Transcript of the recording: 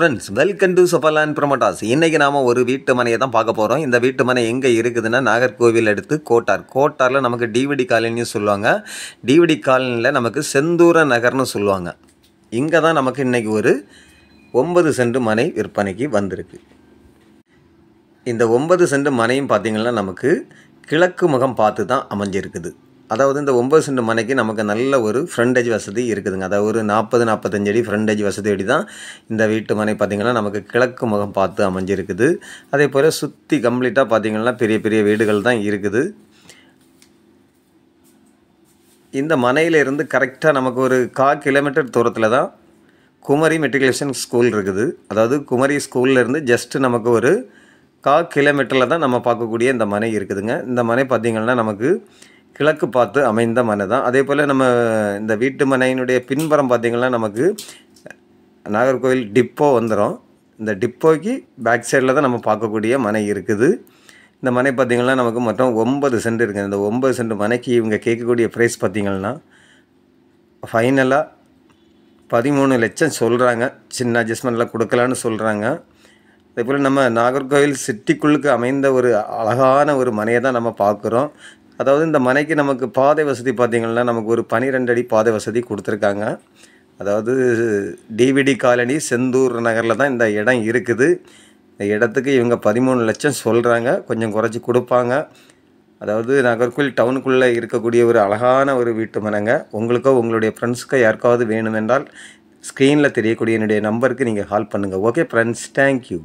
friends welcome to and ப்ரமோட்டாஸ் இன்றைக்கி நாம் ஒரு வீட்டு மனையை தான் பார்க்க போகிறோம் இந்த வீட்டு மனை எங்கே இருக்குதுன்னா நாகர்கோவில் எடுத்து கோட்டார் கோட்டாரில் நமக்கு டிவிடி காலனின்னு சொல்லுவாங்க டிவிடி காலனியில் நமக்கு செந்தூர நகர்னு சொல்லுவாங்க இங்கே தான் நமக்கு இன்றைக்கி ஒரு ஒன்பது சென்ட் மனை விற்பனைக்கு வந்திருக்கு இந்த ஒன்பது சென்ட் மனையும் பார்த்திங்கன்னா நமக்கு கிழக்கு முகம் பார்த்து தான் அமைஞ்சிருக்குது அதாவது இந்த ஒம்பது சென்ட் மனைக்கு நமக்கு நல்ல ஒரு ஃப்ரண்டேஜ் வசதி இருக்குதுங்க அதாவது ஒரு நாற்பது நாற்பத்தஞ்சு அடி ஃப்ரண்டேஜ் அடி தான் இந்த வீட்டு மனை பார்த்திங்கன்னா நமக்கு கிழக்கு முகம் பார்த்து அமைஞ்சிருக்குது அதே போல் சுற்றி கம்ப்ளீட்டாக பார்த்திங்கன்னா பெரிய பெரிய வீடுகள் தான் இருக்குது இந்த மனையிலேருந்து கரெக்டாக நமக்கு ஒரு கா கிலோமீட்டர் தூரத்தில் தான் குமரி மெட்ரிகுலேஷன் ஸ்கூல் இருக்குது அதாவது குமரி ஸ்கூல்லேருந்து ஜஸ்ட்டு நமக்கு ஒரு கா கிலோமீட்டரில் தான் நம்ம பார்க்கக்கூடிய இந்த மனை இருக்குதுங்க இந்த மனை பார்த்திங்கன்னா நமக்கு கிழக்கு பார்த்து அமைந்த மனை தான் அதே போல் நம்ம இந்த வீட்டு மனையினுடைய பின்புறம் பார்த்திங்கன்னா நமக்கு நாகர்கோவில் டிப்போ வந்துடும் இந்த டிப்போக்கு பேக் சைடில் தான் நம்ம பார்க்கக்கூடிய மனை இருக்குது இந்த மனை பார்த்திங்கன்னா நமக்கு மொத்தம் ஒன்பது சென்ட் இருக்குது இந்த ஒம்பது சென்ட் மனைக்கு இவங்க கேட்கக்கூடிய ப்ரைஸ் பார்த்திங்கன்னா ஃபைனலாக பதிமூணு லட்சம் சொல்கிறாங்க சின்ன அட்ஜஸ்ட்மெண்ட்லாம் கொடுக்கலான்னு சொல்கிறாங்க அதே போல் நம்ம நாகர்கோவில் சிட்டிக்குள்ளுக்கு அமைந்த ஒரு அழகான ஒரு மனையை தான் நம்ம பார்க்குறோம் அதாவது இந்த மனைக்கு நமக்கு பாதை வசதி பார்த்திங்கன்னா நமக்கு ஒரு பனிரெண்டு அடி பாதை வசதி கொடுத்துருக்காங்க அதாவது டிவிடி காலனி செந்தூர் நகரில் தான் இந்த இடம் இருக்குது இந்த இடத்துக்கு இவங்க பதிமூணு லட்சம் சொல்கிறாங்க கொஞ்சம் குறைச்சி கொடுப்பாங்க அதாவது நகர்கோயில் டவுனுக்குள்ளே இருக்கக்கூடிய ஒரு அழகான ஒரு வீட்டு மனைங்க உங்களுக்கோ உங்களுடைய ஃப்ரெண்ட்ஸுக்கோ யாருக்காவது வேணுமென்றால் ஸ்க்ரீனில் தெரியக்கூடிய என்னுடைய நம்பருக்கு நீங்கள் கால் பண்ணுங்கள் ஓகே ஃப்ரெண்ட்ஸ் தேங்க்யூ